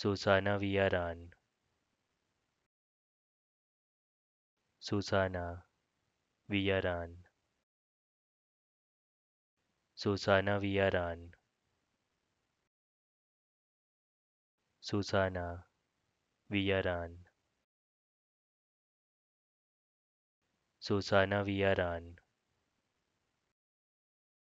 Susana Villaran. Susana Villaran. Susana Villaran. Susana Villaran. Susana Villaran.